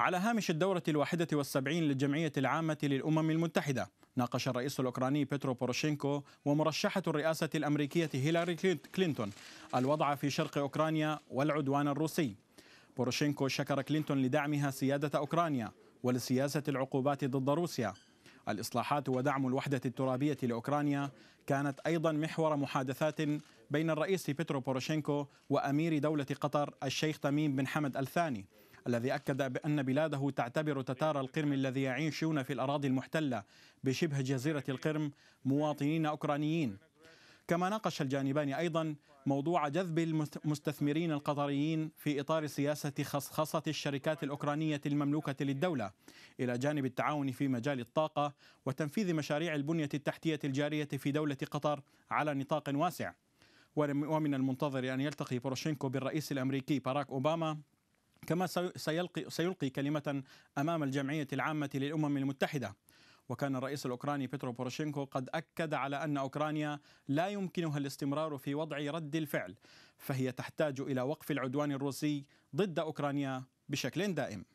على هامش الدورة الواحدة والسبعين للجمعية العامة للأمم المتحدة ناقش الرئيس الأوكراني بيترو بوروشينكو ومرشحة الرئاسة الأمريكية هيلاري كلينتون الوضع في شرق أوكرانيا والعدوان الروسي بوروشينكو شكر كلينتون لدعمها سيادة أوكرانيا ولسياسة العقوبات ضد روسيا الإصلاحات ودعم الوحدة الترابية لأوكرانيا كانت أيضا محور محادثات بين الرئيس بيترو بوروشينكو وأمير دولة قطر الشيخ تميم بن حمد الثاني الذي أكد بأن بلاده تعتبر تتار القرم الذي يعيشون في الأراضي المحتلة بشبه جزيرة القرم مواطنين أوكرانيين كما ناقش الجانبان أيضا موضوع جذب المستثمرين القطريين في إطار سياسة خصخصة الشركات الأوكرانية المملوكة للدولة إلى جانب التعاون في مجال الطاقة وتنفيذ مشاريع البنية التحتية الجارية في دولة قطر على نطاق واسع ومن المنتظر أن يلتقي بوروشينكو بالرئيس الأمريكي باراك أوباما كما سيلقي, سيلقي كلمة أمام الجمعية العامة للأمم المتحدة وكان الرئيس الأوكراني بيترو بوروشينكو قد أكد على أن أوكرانيا لا يمكنها الاستمرار في وضع رد الفعل فهي تحتاج إلى وقف العدوان الروسي ضد أوكرانيا بشكل دائم